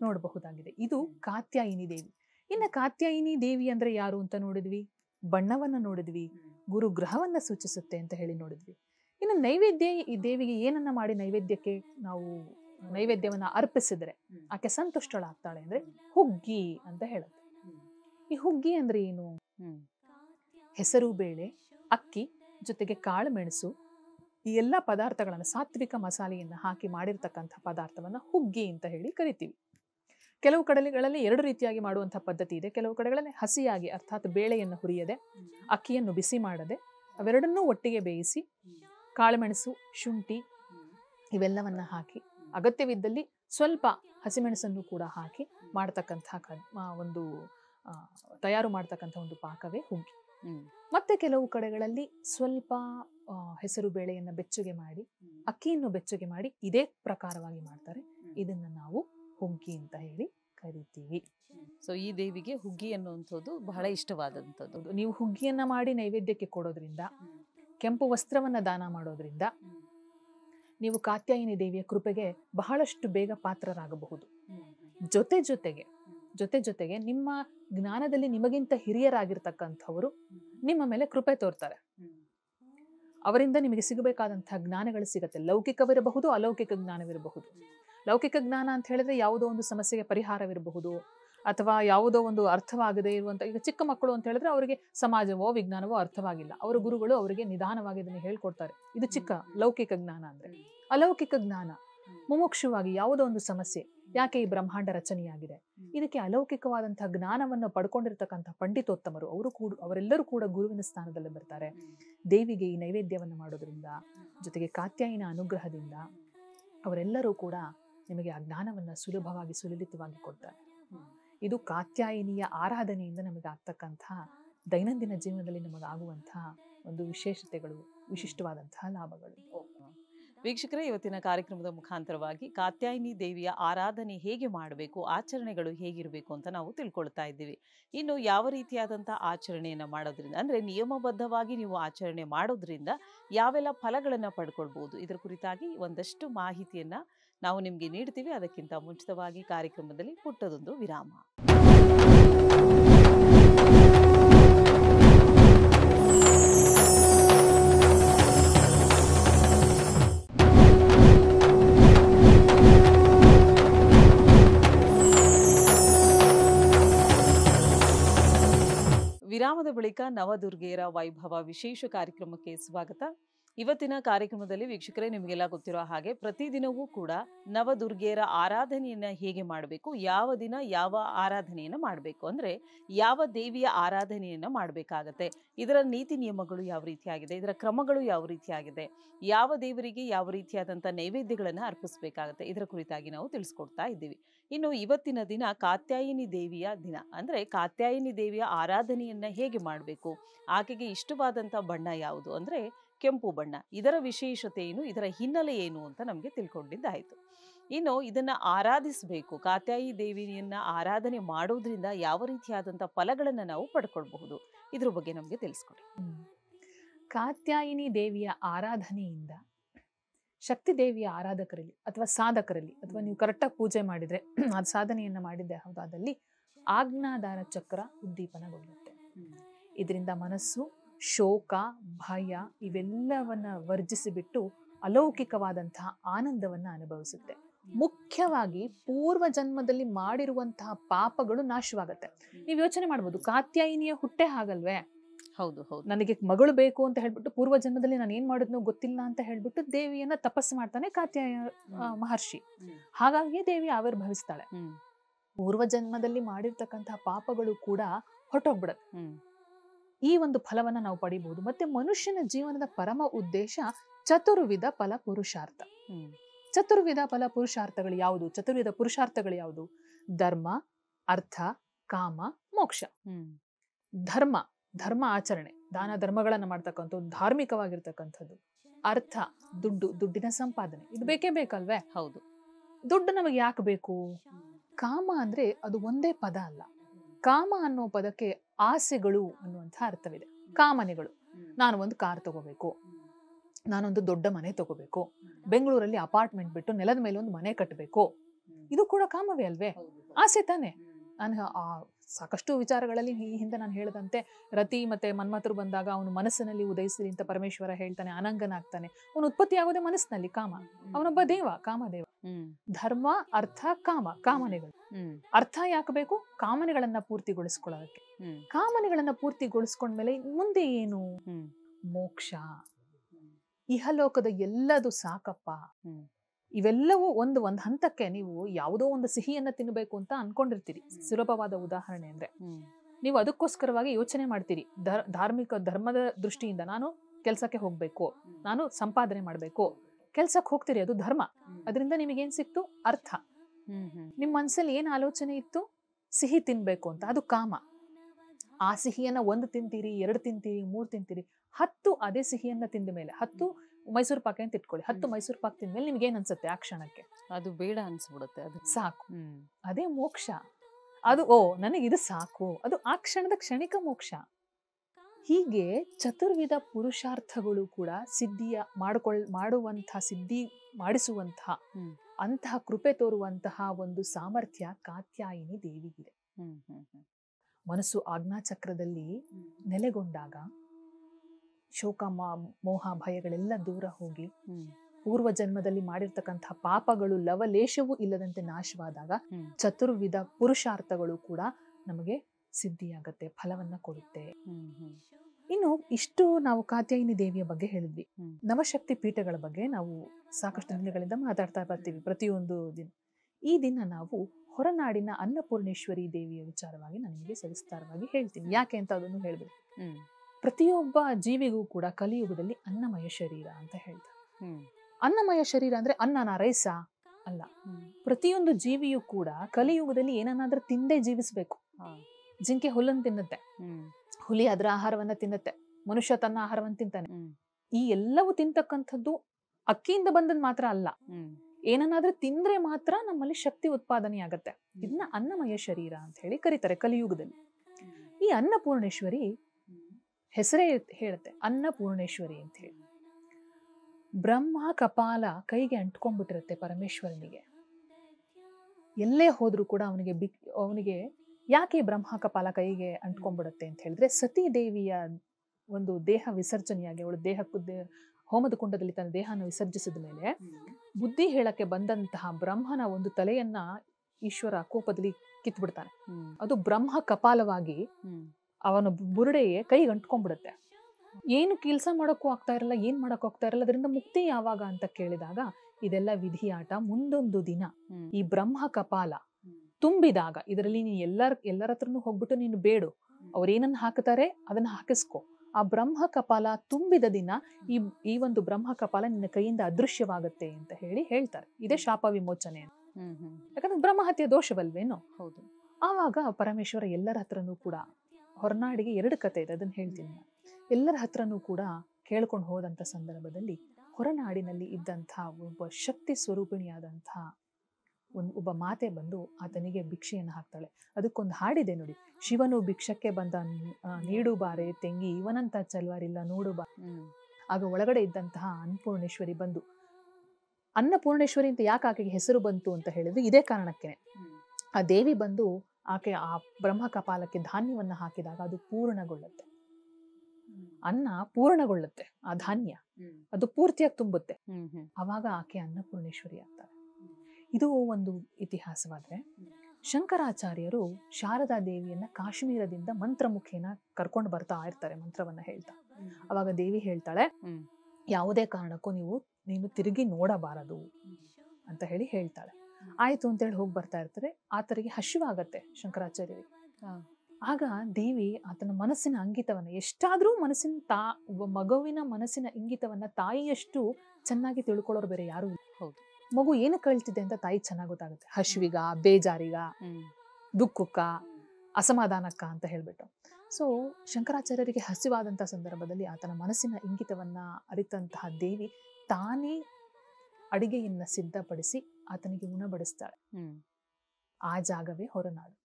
ನೋಡಬಹುದಾಗಿದೆ ಇದು ಕಾತ್ಯಾಯಿನಿ ದೇವಿ ಇನ್ನು ಕಾತ್ಯಾಯಿನಿ ದೇವಿ ಅಂದ್ರೆ ಯಾರು ಅಂತ ನೋಡಿದ್ವಿ ಬಣ್ಣವನ್ನ ನೋಡಿದ್ವಿ ಗುರು ಗ್ರಹವನ್ನ ಸೂಚಿಸುತ್ತೆ ಅಂತ ಹೇಳಿ ನೋಡಿದ್ವಿ ಇನ್ನು ನೈವೇದ್ಯ ಈ ದೇವಿಗೆ ಏನನ್ನ ಮಾಡಿ ನೈವೇದ್ಯಕ್ಕೆ ನಾವು ನೈವೇದ್ಯವನ್ನ ಅರ್ಪಿಸಿದ್ರೆ ಆಕೆ ಸಂತುಷ್ಟಳಾಗ್ತಾಳೆ ಅಂದ್ರೆ ಹುಗ್ಗಿ ಅಂತ ಹೇಳುತ್ತೆ ಈ ಹುಗ್ಗಿ ಅಂದ್ರೆ ಏನು ಹೆಸರು ಬೇಳೆ ಅಕ್ಕಿ ಜೊತೆಗೆ ಕಾಳು ಮೆಣಸು ಈ ಎಲ್ಲ ಪದಾರ್ಥಗಳನ್ನು ಸಾತ್ವಿಕ ಮಸಾಲೆಯನ್ನು ಹಾಕಿ ಮಾಡಿರ್ತಕ್ಕಂಥ ಪದಾರ್ಥವನ್ನು ಹುಗ್ಗಿ ಅಂತ ಹೇಳಿ ಕರಿತೀವಿ ಕೆಲವು ಕಡೆಗಳಲ್ಲಿ ಎರಡು ರೀತಿಯಾಗಿ ಮಾಡುವಂಥ ಪದ್ಧತಿ ಇದೆ ಕೆಲವು ಕಡೆಗಳಲ್ಲಿ ಹಸಿಯಾಗಿ ಅರ್ಥಾತ್ ಬೇಳೆಯನ್ನು ಹುರಿಯದೆ ಅಕ್ಕಿಯನ್ನು ಬಿಸಿ ಮಾಡದೆ ಅವೆರಡನ್ನೂ ಒಟ್ಟಿಗೆ ಬೇಯಿಸಿ ಕಾಳುಮೆಣಸು ಶುಂಠಿ ಇವೆಲ್ಲವನ್ನು ಹಾಕಿ ಅಗತ್ಯವಿದ್ದಲ್ಲಿ ಸ್ವಲ್ಪ ಹಸಿಮೆಣಸನ್ನು ಕೂಡ ಹಾಕಿ ಮಾಡ್ತಕ್ಕಂಥ ಒಂದು ತಯಾರು ಮಾಡ್ತಕ್ಕಂಥ ಒಂದು ಪಾಕವೇ ಹುಗ್ಗಿ ಮತ್ತೆ ಕೆಲವು ಕಡೆಗಳಲ್ಲಿ ಸ್ವಲ್ಪ ಹೆಸರು ಬೇಳೆಯನ್ನು ಬೆಚ್ಚಗೆ ಮಾಡಿ ಅಕ್ಕಿಯನ್ನು ಬೆಚ್ಚಗೆ ಮಾಡಿ ಇದೇ ಪ್ರಕಾರವಾಗಿ ಮಾಡ್ತಾರೆ ಇದನ್ನು ನಾವು ಹುಗ್ಗಿ ಅಂತ ಹೇಳಿ ಕರಿತೀವಿ ಸೊ ಈ ದೇವಿಗೆ ಹುಗ್ಗಿ ಅನ್ನುವಂಥದ್ದು ಬಹಳ ಇಷ್ಟವಾದಂಥದ್ದು ನೀವು ಹುಗ್ಗಿಯನ್ನ ಮಾಡಿ ನೈವೇದ್ಯಕ್ಕೆ ಕೊಡೋದ್ರಿಂದ ಕೆಂಪು ವಸ್ತ್ರವನ್ನ ದಾನ ಮಾಡೋದ್ರಿಂದ ನೀವು ಕಾತ್ಯಾಯಿನಿ ದೇವಿಯ ಕೃಪೆಗೆ ಬಹಳಷ್ಟು ಬೇಗ ಪಾತ್ರರಾಗಬಹುದು ಜೊತೆ ಜೊತೆಗೆ ಜೊತೆ ಜೊತೆಗೆ ನಿಮ್ಮ ಜ್ಞಾನದಲ್ಲಿ ನಿಮಗಿಂತ ಹಿರಿಯರಾಗಿರ್ತಕ್ಕಂಥವರು ನಿಮ್ಮ ಮೇಲೆ ಕೃಪೆ ತೋರ್ತಾರೆ ಅವರಿಂದ ನಿಮಗೆ ಸಿಗಬೇಕಾದಂತಹ ಜ್ಞಾನಗಳು ಸಿಗುತ್ತೆ ಲೌಕಿಕವಿರಬಹುದು ಅಲೌಕಿಕ ಜ್ಞಾನವಿರಬಹುದು ಲೌಕಿಕ ಜ್ಞಾನ ಅಂತ ಹೇಳಿದ್ರೆ ಯಾವುದೋ ಒಂದು ಸಮಸ್ಯೆಗೆ ಪರಿಹಾರವಿರಬಹುದು ಅಥವಾ ಯಾವುದೋ ಒಂದು ಅರ್ಥವಾಗದೇ ಇರುವಂಥ ಈಗ ಚಿಕ್ಕ ಮಕ್ಕಳು ಅಂತ ಹೇಳಿದ್ರೆ ಅವರಿಗೆ ಸಮಾಜವೋ ವಿಜ್ಞಾನವೋ ಅರ್ಥವಾಗಿಲ್ಲ ಅವರ ಗುರುಗಳು ಅವರಿಗೆ ನಿಧಾನವಾಗಿ ಇದನ್ನು ಹೇಳ್ಕೊಡ್ತಾರೆ ಇದು ಚಿಕ್ಕ ಲೌಕಿಕ ಜ್ಞಾನ ಅಂದರೆ ಅಲೌಕಿಕ ಜ್ಞಾನ ಮುಮುಕ್ಷವಾಗಿ ಯಾವುದೋ ಒಂದು ಸಮಸ್ಯೆ ಯಾಕೆ ಈ ಬ್ರಹ್ಮಾಂಡ ರಚನೆಯಾಗಿದೆ ಇದಕ್ಕೆ ಅಲೌಕಿಕವಾದಂತಹ ಜ್ಞಾನವನ್ನು ಪಡ್ಕೊಂಡಿರ್ತಕ್ಕಂಥ ಪಂಡಿತೋತ್ತಮರು ಅವರು ಕೂಡ ಅವರೆಲ್ಲರೂ ಕೂಡ ಗುರುವಿನ ಸ್ಥಾನದಲ್ಲಿ ಬರ್ತಾರೆ ದೇವಿಗೆ ಈ ನೈವೇದ್ಯವನ್ನು ಮಾಡೋದ್ರಿಂದ ಜೊತೆಗೆ ಕಾತ್ಯಾಯಿನ ಅನುಗ್ರಹದಿಂದ ಅವರೆಲ್ಲರೂ ಕೂಡ ನಿಮಗೆ ಆ ಜ್ಞಾನವನ್ನು ಸುಲಭವಾಗಿ ಸುಲಲಿತವಾಗಿ ಕೊಡ್ತಾರೆ ಇದು ಕಾತ್ಯಾಯಿನಿಯ ಆರಾಧನೆಯಿಂದ ನಮಗೆ ಆಗ್ತಕ್ಕಂಥ ದೈನಂದಿನ ಜೀವನದಲ್ಲಿ ನಮಗಾಗುವಂತಹ ಒಂದು ವಿಶೇಷತೆಗಳು ವಿಶಿಷ್ಟವಾದಂತಹ ಲಾಭಗಳು ವೀಕ್ಷಕರೇ ಇವತ್ತಿನ ಕಾರ್ಯಕ್ರಮದ ಮುಖಾಂತರವಾಗಿ ಕಾತ್ಯಾಯಿನಿ ದೇವಿಯ ಆರಾಧನೆ ಹೇಗೆ ಮಾಡಬೇಕು ಆಚರಣೆಗಳು ಹೇಗಿರಬೇಕು ಅಂತ ನಾವು ತಿಳ್ಕೊಳ್ತಾ ಇದ್ದೀವಿ ಇನ್ನು ಯಾವ ರೀತಿಯಾದಂಥ ಆಚರಣೆಯನ್ನು ಮಾಡೋದ್ರಿಂದ ಅಂದರೆ ನಿಯಮಬದ್ಧವಾಗಿ ನೀವು ಆಚರಣೆ ಮಾಡೋದ್ರಿಂದ ಯಾವೆಲ್ಲ ಫಲಗಳನ್ನು ಪಡ್ಕೊಳ್ಬೋದು ಇದರ ಕುರಿತಾಗಿ ಒಂದಷ್ಟು ಮಾಹಿತಿಯನ್ನು ನಾವು ನಿಮಗೆ ನೀಡ್ತೀವಿ ಅದಕ್ಕಿಂತ ಮುಂಚಿತವಾಗಿ ಕಾರ್ಯಕ್ರಮದಲ್ಲಿ ಪುಟ್ಟದೊಂದು ವಿರಾಮ ವಿರಾಮದ ಬಳಿಕ ನವದುರ್ಗೆಯರ ವೈಭವ ವಿಶೇಷ ಕಾರ್ಯಕ್ರಮಕ್ಕೆ ಸ್ವಾಗತ ಇವತ್ತಿನ ಕಾರ್ಯಕ್ರಮದಲ್ಲಿ ವೀಕ್ಷಕರೇ ನಿಮಗೆಲ್ಲ ಗೊತ್ತಿರೋ ಹಾಗೆ ಪ್ರತಿದಿನವೂ ಕೂಡ ನವದುರ್ಗೆಯರ ಆರಾಧನೆಯನ್ನು ಹೇಗೆ ಮಾಡಬೇಕು ಯಾವ ದಿನ ಯಾವ ಆರಾಧನೆಯನ್ನು ಮಾಡಬೇಕು ಅಂದ್ರೆ ಯಾವ ದೇವಿಯ ಆರಾಧನೆಯನ್ನು ಮಾಡಬೇಕಾಗತ್ತೆ ಇದರ ನೀತಿ ನಿಯಮಗಳು ಯಾವ ರೀತಿಯಾಗಿದೆ ಇದರ ಕ್ರಮಗಳು ಯಾವ ರೀತಿಯಾಗಿದೆ ಯಾವ ದೇವರಿಗೆ ಯಾವ ರೀತಿಯಾದಂತಹ ನೈವೇದ್ಯಗಳನ್ನು ಅರ್ಪಿಸಬೇಕಾಗತ್ತೆ ಇದರ ಕುರಿತಾಗಿ ನಾವು ತಿಳಿಸ್ಕೊಡ್ತಾ ಇದ್ದೀವಿ ಇನ್ನು ಇವತ್ತಿನ ದಿನ ಕಾತ್ಯಾಯಿನಿ ದೇವಿಯ ದಿನ ಅಂದರೆ ಕಾತ್ಯಾಯಿನಿ ದೇವಿಯ ಆರಾಧನೆಯನ್ನು ಹೇಗೆ ಮಾಡಬೇಕು ಆಕೆಗೆ ಇಷ್ಟವಾದಂಥ ಬಣ್ಣ ಯಾವುದು ಅಂದರೆ ಕೆಂಪು ಬಣ್ಣ ಇದರ ವಿಶೇಷತೆ ಏನು ಇದರ ಹಿನ್ನೆಲೆ ಏನು ಅಂತ ನಮಗೆ ತಿಳ್ಕೊಂಡಿದ್ದಾಯಿತು ಇನ್ನು ಇದನ್ನು ಆರಾಧಿಸಬೇಕು ಕಾತ್ಯಾಯಿ ದೇವಿಯನ್ನು ಆರಾಧನೆ ಮಾಡೋದ್ರಿಂದ ಯಾವ ರೀತಿಯಾದಂಥ ಫಲಗಳನ್ನು ನಾವು ಪಡ್ಕೊಳ್ಬಹುದು ಇದ್ರ ಬಗ್ಗೆ ನಮಗೆ ತಿಳಿಸ್ಕೊಡಿ ಕಾತ್ಯಾಯಿನಿ ದೇವಿಯ ಆರಾಧನೆಯಿಂದ ಶಕ್ತಿ ದೇವಿಯ ಆರಾಧಕರಲ್ಲಿ ಅಥವಾ ಸಾಧಕರಲ್ಲಿ ಅಥವಾ ನೀವು ಕರೆಕ್ಟಾಗಿ ಪೂಜೆ ಮಾಡಿದರೆ ಅದು ಸಾಧನೆಯನ್ನು ಮಾಡಿದ್ದೆ ಹೌದಾದಲ್ಲಿ ಆಜ್ಞಾಧಾರ ಚಕ್ರ ಉದ್ದೀಪನಗೊಳ್ಳುತ್ತೆ ಇದರಿಂದ ಮನಸ್ಸು ಶೋಕ ಭಯ ಇವೆಲ್ಲವನ್ನ ವರ್ಜಿಸಿಬಿಟ್ಟು ಅಲೌಕಿಕವಾದಂತಹ ಆನಂದವನ್ನು ಅನುಭವಿಸುತ್ತೆ ಮುಖ್ಯವಾಗಿ ಪೂರ್ವ ಜನ್ಮದಲ್ಲಿ ಮಾಡಿರುವಂತಹ ಪಾಪಗಳು ನಾಶವಾಗುತ್ತೆ ನೀವು ಯೋಚನೆ ಮಾಡ್ಬೋದು ಕಾತ್ಯಾಯಿನಿಯ ಹುಟ್ಟೆ ಹಾಗಲ್ವೇ ಹೌದು ಹೌದು ನನಗೆ ಮಗಳು ಬೇಕು ಅಂತ ಹೇಳ್ಬಿಟ್ಟು ಪೂರ್ವ ಜನ್ಮದಲ್ಲಿ ನಾನು ಏನ್ ಮಾಡಿದ್ನೋ ಗೊತ್ತಿಲ್ಲ ಅಂತ ಹೇಳ್ಬಿಟ್ಟು ದೇವಿಯನ್ನ ತಪಸ್ಸು ಮಾಡ್ತಾನೆ ಕಾತ್ಯಾಯ ಮಹರ್ಷಿ ಹಾಗಾಗಿ ದೇವಿ ಆವಿರ್ಭವಿಸ್ತಾಳೆ ಪೂರ್ವ ಜನ್ಮದಲ್ಲಿ ಮಾಡಿರ್ತಕ್ಕಂತಹ ಪಾಪಗಳು ಕೂಡ ಹೊಟ್ಟೋಗ್ಬಿಡತ್ತೆ ಈ ಒಂದು ಫಲವನ್ನ ನಾವು ಪಡಿಬಹುದು ಮತ್ತೆ ಮನುಷ್ಯನ ಜೀವನದ ಪರಮ ಉದ್ದೇಶ ಚತುರ್ವಿಧ ಫಲ ಪುರುಷಾರ್ಥ ಚತುರ್ವಿಧ ಫಲ ಪುರುಷಾರ್ಥಗಳು ಯಾವುದು ಚತುರ್ವಿಧ ಪುರುಷಾರ್ಥಗಳು ಯಾವುದು ಧರ್ಮ ಅರ್ಥ ಕಾಮ ಮೋಕ್ಷ ಧರ್ಮ ಧರ್ಮ ಆಚರಣೆ ದಾನ ಧರ್ಮಗಳನ್ನು ಮಾಡ್ತಕ್ಕಂಥದ್ದು ಧಾರ್ಮಿಕವಾಗಿರ್ತಕ್ಕಂಥದ್ದು ಅರ್ಥ ದುಡ್ಡು ದುಡ್ಡಿನ ಸಂಪಾದನೆ ಇದು ಬೇಕೇ ಬೇಕಲ್ವೇ ಹೌದು ದುಡ್ಡು ನಮಗೆ ಯಾಕೆ ಬೇಕು ಕಾಮ ಅಂದ್ರೆ ಅದು ಒಂದೇ ಪದ ಅಲ್ಲ ಕಾಮ ಅನ್ನೋ ಪದಕ್ಕೆ ಆಸೆಗಳು ಅನ್ನುವಂಥ ಅರ್ಥವಿದೆ ಕಾಮನೆಗಳು ನಾನು ಒಂದು ಕಾರ್ ತಗೋಬೇಕು ನಾನೊಂದು ದೊಡ್ಡ ಮನೆ ತಗೋಬೇಕು ಬೆಂಗಳೂರಲ್ಲಿ ಅಪಾರ್ಟ್ಮೆಂಟ್ ಬಿಟ್ಟು ನೆಲದ ಮೇಲೆ ಒಂದು ಮನೆ ಕಟ್ಟಬೇಕು ಇದು ಕೂಡ ಕಾಮವೇ ಅಲ್ವೇ ಆಸೆ ತಾನೆ ನಾನು ಸಾಕಷ್ಟು ವಿಚಾರಗಳಲ್ಲಿ ಈ ಹಿಂದೆ ನಾನು ಹೇಳಿದಂತೆ ರತಿ ಮತ್ತು ಮನ್ಮಥರು ಬಂದಾಗ ಅವನು ಮನಸ್ಸಿನಲ್ಲಿ ಉದಯಿಸಿರಿ ಅಂತ ಪರಮೇಶ್ವರ ಹೇಳ್ತಾನೆ ಅನಂಗನಾಗ್ತಾನೆ ಅವನು ಉತ್ಪತ್ತಿಯಾಗೋದೇ ಮನಸ್ಸಿನಲ್ಲಿ ಕಾಮ ಅವನೊಬ್ಬ ದೇವ ಕಾಮದೇವ ಧರ್ಮ ಅರ್ಥ ಕಾಮ ಕಾಮನೆಗಳು ಅರ್ಥ ಯಾಕೆ ಬೇಕು ಕಾಮನೆಗಳನ್ನ ಪೂರ್ತಿಗೊಳಿಸ್ಕೊಳ್ಳೋದಕ್ಕೆ ಕಾಮನೆಗಳನ್ನ ಪೂರ್ತಿಗೊಳಿಸ್ಕೊಂಡ್ಮೇಲೆ ಮುಂದೆ ಏನು ಮೋಕ್ಷ ಇಹಲೋಕದ ಎಲ್ಲದು ಸಾಕಪ್ಪ ಇವೆಲ್ಲವೂ ಒಂದು ಒಂದು ಹಂತಕ್ಕೆ ನೀವು ಯಾವುದೋ ಒಂದು ಸಿಹಿಯನ್ನ ತಿನ್ನಬೇಕು ಅಂತ ಅನ್ಕೊಂಡಿರ್ತೀರಿ ಸುಲಭವಾದ ಉದಾಹರಣೆ ಅಂದ್ರೆ ನೀವು ಅದಕ್ಕೋಸ್ಕರವಾಗಿ ಯೋಚನೆ ಮಾಡ್ತೀರಿ ಧಾರ್ಮಿಕ ಧರ್ಮದ ದೃಷ್ಟಿಯಿಂದ ನಾನು ಕೆಲಸಕ್ಕೆ ಹೋಗ್ಬೇಕು ನಾನು ಸಂಪಾದನೆ ಮಾಡ್ಬೇಕು ಕೆಲ್ಸಕ್ಕೆ ಹೋಗ್ತೀರಿ ಅದು ಧರ್ಮ ಅದರಿಂದ ನಿಮಗೇನ್ ಸಿಕ್ತು ಅರ್ಥ ನಿಮ್ಮ ಮನಸ್ಸಲ್ಲಿ ಏನು ಆಲೋಚನೆ ಇತ್ತು ಸಿಹಿ ತಿನ್ಬೇಕು ಅಂತ ಅದು ಕಾಮ ಆ ಸಿಹಿಯನ್ನ ಒಂದು ತಿಂತೀರಿ ಎರಡು ತಿಂತೀರಿ ಮೂರು ತಿಂತೀರಿ ಹತ್ತು ಅದೇ ಸಿಹಿಯನ್ನ ತಿಂದ ಮೇಲೆ ಹತ್ತು ಮೈಸೂರು ಪಾಕ್ ಅಂತ ಇಟ್ಕೊಳ್ಳಿ ಹತ್ತು ಮೈಸೂರು ಪಾಕ್ ತಿಂದ್ಮೇಲೆ ನಿಮ್ಗೆ ಏನ್ ಅನ್ಸುತ್ತೆ ಆ ಕ್ಷಣಕ್ಕೆ ಅದು ಬೇಡ ಅನ್ಸ್ಬಿಡುತ್ತೆ ಅದು ಸಾಕು ಅದೇ ಮೋಕ್ಷ ಅದು ಓ ನನಗೆ ಇದು ಸಾಕು ಅದು ಆ ಕ್ಷಣದ ಕ್ಷಣಿಕ ಮೋಕ್ಷ ಹೀಗೆ ಚತುರ್ವಿಧ ಪುರುಷಾರ್ಥಗಳು ಕೂಡ ಸಿದ್ಧಿಯ ಮಾಡ್ಕೊಳ್ ಮಾಡುವಂತಹ ಸಿದ್ಧಿ ಮಾಡಿಸುವಂತಹ ಅಂತಹ ಕೃಪೆ ತೋರುವಂತಹ ಒಂದು ಸಾಮರ್ಥ್ಯ ಕಾತ್ಯಾಯಿನಿ ದೇವಿಗಿದೆ ಮನಸ್ಸು ಆಜ್ಞಾಚಕ್ರದಲ್ಲಿ ನೆಲೆಗೊಂಡಾಗ ಶೋಕ ಮೋಹ ಭಯಗಳೆಲ್ಲ ದೂರ ಹೋಗಿ ಪೂರ್ವ ಜನ್ಮದಲ್ಲಿ ಮಾಡಿರ್ತಕ್ಕಂತಹ ಪಾಪಗಳು ಲವಲೇಶವೂ ಇಲ್ಲದಂತೆ ನಾಶವಾದಾಗ ಚತುರ್ವಿಧ ಪುರುಷಾರ್ಥಗಳು ಕೂಡ ನಮಗೆ ಸಿದ್ಧಿಯಾಗತ್ತೆ ಫಲವನ್ನ ಕೊಡುತ್ತೆ ಇನ್ನು ಇಷ್ಟು ನಾವು ಕಾತ್ಯಾಯಿನಿ ದೇವಿಯ ಬಗ್ಗೆ ಹೇಳಿದ್ವಿ ನವಶಕ್ತಿ ಪೀಠಗಳ ಬಗ್ಗೆ ನಾವು ಸಾಕಷ್ಟು ದಿನಗಳಿಂದ ಮಾತಾಡ್ತಾ ಬರ್ತೀವಿ ಪ್ರತಿಯೊಂದು ದಿನ ಈ ದಿನ ನಾವು ಹೊರನಾಡಿನ ಅನ್ನಪೂರ್ಣೇಶ್ವರಿ ದೇವಿಯ ವಿಚಾರವಾಗಿ ನಾನು ನಿಮಗೆ ಸವಿಸ್ತಾರವಾಗಿ ಹೇಳ್ತೀನಿ ಯಾಕೆ ಅಂತ ಅದನ್ನು ಹೇಳ್ಬೇಕು ಪ್ರತಿಯೊಬ್ಬ ಜೀವಿಗೂ ಕೂಡ ಕಲಿಯುಗದಲ್ಲಿ ಅನ್ನಮಯ ಶರೀರ ಅಂತ ಹೇಳ್ತಾರೆ ಅನ್ನಮಯ ಶರೀರ ಅಂದ್ರೆ ಅನ್ನನ ರೈಸ ಅಲ್ಲ ಪ್ರತಿಯೊಂದು ಜೀವಿಯು ಕೂಡ ಕಲಿಯುಗದಲ್ಲಿ ಏನನ್ನಾದ್ರೂ ತಿಂದೇ ಜೀವಿಸಬೇಕು ಜಿಂಕೆ ಹುಲ್ಲನ್ನು ತಿನ್ನುತ್ತೆ ಹುಲಿ ಅದರ ಆಹಾರವನ್ನ ತಿನ್ನುತ್ತೆ ಮನುಷ್ಯ ತನ್ನ ಆಹಾರವನ್ನು ತಿಂತಾನೆ ಈ ಎಲ್ಲವೂ ತಿಂತಕ್ಕಂಥದ್ದು ಅಕ್ಕಿಯಿಂದ ಬಂದದ್ ಮಾತ್ರ ಅಲ್ಲ ಏನನ್ನಾದ್ರೂ ತಿಂದ್ರೆ ಮಾತ್ರ ನಮ್ಮಲ್ಲಿ ಶಕ್ತಿ ಉತ್ಪಾದನೆ ಆಗತ್ತೆ ಇದನ್ನ ಅನ್ನಮಯ ಶರೀರ ಅಂತ ಹೇಳಿ ಕರೀತಾರೆ ಕಲಿಯುಗದಲ್ಲಿ ಈ ಅನ್ನಪೂರ್ಣೇಶ್ವರಿ ಹೆಸರೇ ಹೇಳುತ್ತೆ ಅನ್ನಪೂರ್ಣೇಶ್ವರಿ ಅಂತ ಹೇಳಿ ಬ್ರಹ್ಮ ಕಪಾಲ ಕೈಗೆ ಅಂಟ್ಕೊಂಡ್ಬಿಟ್ಟಿರುತ್ತೆ ಪರಮೇಶ್ವರನಿಗೆ ಎಲ್ಲೇ ಹೋದರೂ ಕೂಡ ಅವನಿಗೆ ಬಿ ಅವನಿಗೆ ಯಾಕೆ ಬ್ರಹ್ಮ ಕಪಾಲ ಕೈಗೆ ಅಂಟ್ಕೊಂಡ್ಬಿಡುತ್ತೆ ಅಂತ ಹೇಳಿದ್ರೆ ಸತೀ ದೇವಿಯ ಒಂದು ದೇಹ ವಿಸರ್ಜನೆಯಾಗಿ ಅವಳು ದೇಹ ಹೋಮದ ಕುಂಡದಲ್ಲಿ ತನ್ನ ದೇಹನ ವಿಸರ್ಜಿಸಿದ ಮೇಲೆ ಬುದ್ಧಿ ಹೇಳಕ್ಕೆ ಬಂದಂತಹ ಬ್ರಹ್ಮನ ಒಂದು ತಲೆಯನ್ನ ಈಶ್ವರ ಕೋಪದಲ್ಲಿ ಕಿತ್ಬಿಡ್ತಾನೆ ಅದು ಬ್ರಹ್ಮ ಕಪಾಲವಾಗಿ ಅವನ ಬುರುಡೆಯೇ ಕೈ ಅಂಟ್ಕೊಂಡ್ಬಿಡುತ್ತೆ ಏನು ಕೆಲಸ ಮಾಡೋಕ್ಕೂ ಆಗ್ತಾ ಇರಲ್ಲ ಏನು ಮಾಡೋಕ್ಕೂ ಆಗ್ತಾ ಇರಲ್ಲ ಅದರಿಂದ ಮುಕ್ತಿ ಯಾವಾಗ ಅಂತ ಕೇಳಿದಾಗ ಇದೆಲ್ಲ ವಿಧಿಯಾಟ ಮುಂದೊಂದು ದಿನ ಈ ಬ್ರಹ್ಮ ಕಪಾಲ ತುಂಬಿದಾಗ ಇದರಲ್ಲಿ ನೀನು ಎಲ್ಲರ ಎಲ್ಲರ ಹತ್ರನು ಹೋಗ್ಬಿಟ್ಟು ನೀನು ಬೇಡು ಅವ್ರೇನನ್ನ ಹಾಕ್ತಾರೆ ಅದನ್ನ ಹಾಕಿಸ್ಕೊ ಆ ಬ್ರಹ್ಮ ಕಪಾಲ ತುಂಬಿದ ದಿನ ಈ ಈ ಒಂದು ಬ್ರಹ್ಮ ಕಪಾಲ ನಿನ್ನ ಕೈಯಿಂದ ಅದೃಶ್ಯವಾಗುತ್ತೆ ಅಂತ ಹೇಳಿ ಹೇಳ್ತಾರೆ ಇದೇ ಶಾಪ ವಿಮೋಚನೆ ಯಾಕಂದ್ರೆ ಬ್ರಹ್ಮಹತ್ಯೆ ದೋಷವಲ್ವೇನು ಹೌದು ಆವಾಗ ಪರಮೇಶ್ವರ ಎಲ್ಲರ ಹತ್ರನೂ ಕೂಡ ಹೊರನಾಡಿಗೆ ಎರಡು ಕತೆ ಇದೆ ಅದನ್ನು ಹೇಳ್ತೀನಿ ಎಲ್ಲರ ಹತ್ರನೂ ಕೂಡ ಕೇಳ್ಕೊಂಡು ಹೋದಂಥ ಸಂದರ್ಭದಲ್ಲಿ ಹೊರನಾಡಿನಲ್ಲಿ ಇದ್ದಂಥ ಒಬ್ಬ ಶಕ್ತಿ ಸ್ವರೂಪಿಣಿಯಾದಂಥ ಒಂದು ಒಬ್ಬ ಮಾತೆ ಬಂದು ಆತನಿಗೆ ಭಿಕ್ಷೆಯನ್ನು ಹಾಕ್ತಾಳೆ ಅದಕ್ಕೊಂದು ಹಾಡಿದೆ ನೋಡಿ ಶಿವನು ಭಿಕ್ಷಕ್ಕೆ ಬಂದ ನೀಡು ಬಾರೆ ತೆಂಗಿ ಇವನಂತ ಚಲ್ವಾರಿಲ್ಲ ನೋಡು ಬಾ ಆಗ ಒಳಗಡೆ ಇದ್ದಂತಹ ಅನ್ನಪೂರ್ಣೇಶ್ವರಿ ಬಂದು ಅನ್ನಪೂರ್ಣೇಶ್ವರಿ ಅಂತ ಯಾಕೆ ಆಕೆಗೆ ಹೆಸರು ಬಂತು ಅಂತ ಹೇಳಿದ್ರು ಇದೇ ಕಾರಣಕ್ಕೆ ಆ ದೇವಿ ಬಂದು ಆಕೆ ಆ ಬ್ರಹ್ಮ ಕಪಾಲಕ್ಕೆ ಧಾನ್ಯವನ್ನು ಹಾಕಿದಾಗ ಅದು ಪೂರ್ಣಗೊಳ್ಳುತ್ತೆ ಅನ್ನ ಪೂರ್ಣಗೊಳ್ಳುತ್ತೆ ಆ ಧಾನ್ಯ ಅದು ಪೂರ್ತಿಯಾಗಿ ತುಂಬುತ್ತೆ ಅವಾಗ ಆಕೆ ಅನ್ನಪೂರ್ಣೇಶ್ವರಿ ಆಗ್ತಾರೆ ಇದು ಒಂದು ಇತಿಹಾಸವಾದ್ರೆ ಶಂಕರಾಚಾರ್ಯರು ಶಾರದಾ ದೇವಿಯನ್ನ ಕಾಶ್ಮೀರದಿಂದ ಮಂತ್ರಮುಖೇನ ಕರ್ಕೊಂಡು ಬರ್ತಾ ಇರ್ತಾರೆ ಮಂತ್ರವನ್ನ ಹೇಳ್ತಾ ಅವಾಗ ದೇವಿ ಹೇಳ್ತಾಳೆ ಯಾವುದೇ ಕಾರಣಕ್ಕೂ ನೀವು ನೀನು ತಿರುಗಿ ನೋಡಬಾರದು ಅಂತ ಹೇಳಿ ಹೇಳ್ತಾಳೆ ಆಯಿತು ಅಂತೇಳಿ ಹೋಗಿ ಬರ್ತಾ ಇರ್ತಾರೆ ಆತರಿಗೆ ಹಸಿವಾಗತ್ತೆ ಶಂಕರಾಚಾರ್ಯರಿಗೆ ಆಗ ದೇವಿ ಆತನ ಮನಸ್ಸಿನ ಅಂಗಿತವನ್ನ ಎಷ್ಟಾದರೂ ಮನಸ್ಸಿನ ತಾ ಮಗುವಿನ ಮನಸ್ಸಿನ ಇಂಗಿತವನ್ನ ತಾಯಿಯಷ್ಟು ಚೆನ್ನಾಗಿ ತಿಳ್ಕೊಳ್ಳೋರು ಬೇರೆ ಯಾರೂ ಇಲ್ಲ ಹೌದು ಮಗು ಏನು ಕಳ್ತಿದೆ ಅಂತ ತಾಯಿ ಚೆನ್ನಾಗಿ ಗೊತ್ತಾಗುತ್ತೆ ಹಸಿವಿಗ ಬೇಜಾರಿಗ ದುಃಖಕ್ಕ ಅಸಮಾಧಾನಕ್ಕ ಅಂತ ಹೇಳ್ಬಿಟ್ಟು ಸೊ ಶಂಕರಾಚಾರ್ಯರಿಗೆ ಹಸಿವಾದಂಥ ಸಂದರ್ಭದಲ್ಲಿ ಆತನ ಮನಸ್ಸಿನ ಇಂಗಿತವನ್ನ ಅರಿತಂತಹ ದೇವಿ ತಾನೇ ಅಡಿಗೆಯನ್ನ ಸಿದ್ಧಪಡಿಸಿ ಆತನಿಗೆ ಬಡಿಸ್ತಾಳೆ ಆ ಜಾಗವೇ ಹೊರನಾಡು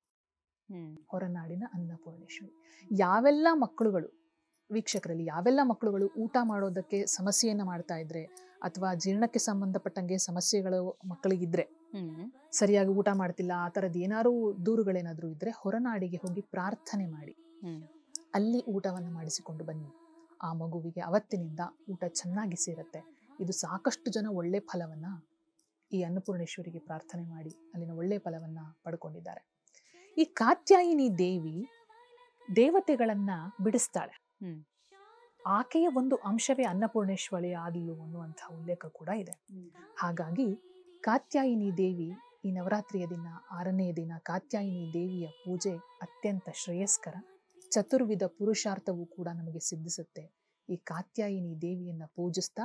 ಹೊರನಾಡಿನ ಅನ್ನಪೂರ್ಣೇಶ್ವರಿ ಯಾವೆಲ್ಲ ಮಕ್ಕಳುಗಳು ವೀಕ್ಷಕರಲ್ಲಿ ಯಾವೆಲ್ಲ ಮಕ್ಕಳುಗಳು ಊಟ ಮಾಡೋದಕ್ಕೆ ಸಮಸ್ಯೆಯನ್ನ ಮಾಡ್ತಾ ಇದ್ರೆ ಅಥವಾ ಜೀರ್ಣಕ್ಕೆ ಸಂಬಂಧಪಟ್ಟಂಗೆ ಸಮಸ್ಯೆಗಳು ಮಕ್ಕಳಿಗಿದ್ರೆ ಸರಿಯಾಗಿ ಊಟ ಮಾಡ್ತಿಲ್ಲ ಆ ತರದ ಏನಾರು ದೂರುಗಳೇನಾದ್ರೂ ಇದ್ರೆ ಹೊರನಾಡಿಗೆ ಹೋಗಿ ಪ್ರಾರ್ಥನೆ ಮಾಡಿ ಅಲ್ಲಿ ಊಟವನ್ನು ಮಾಡಿಸಿಕೊಂಡು ಬನ್ನಿ ಆ ಮಗುವಿಗೆ ಅವತ್ತಿನಿಂದ ಊಟ ಚೆನ್ನಾಗಿ ಸೇರುತ್ತೆ ಇದು ಸಾಕಷ್ಟು ಜನ ಒಳ್ಳೆ ಫಲವನ್ನ ಈ ಅನ್ನಪೂರ್ಣೇಶ್ವರಿಗೆ ಪ್ರಾರ್ಥನೆ ಮಾಡಿ ಅಲ್ಲಿನ ಒಳ್ಳೆಯ ಫಲವನ್ನು ಪಡ್ಕೊಂಡಿದ್ದಾರೆ ಈ ಕಾತ್ಯಾಯಿನಿ ದೇವಿ ದೇವತೆಗಳನ್ನ ಬಿಡಿಸ್ತಾಳೆ ಆಕೆಯ ಒಂದು ಅಂಶವೇ ಅನ್ನಪೂರ್ಣೇಶ್ವರಿ ಆದಿಯು ಅನ್ನುವಂತಹ ಉಲ್ಲೇಖ ಕೂಡ ಇದೆ ಹಾಗಾಗಿ ಕಾತ್ಯಾಯಿನಿ ದೇವಿ ಈ ನವರಾತ್ರಿಯ ದಿನ ಆರನೇ ದಿನ ಕಾತ್ಯಾಯಿನಿ ದೇವಿಯ ಪೂಜೆ ಅತ್ಯಂತ ಶ್ರೇಯಸ್ಕರ ಚತುರ್ವಿಧ ಪುರುಷಾರ್ಥವೂ ಕೂಡ ನಮಗೆ ಸಿದ್ಧಿಸುತ್ತೆ ಈ ಕಾತ್ಯಾಯಿನಿ ದೇವಿಯನ್ನು ಪೂಜಿಸ್ತಾ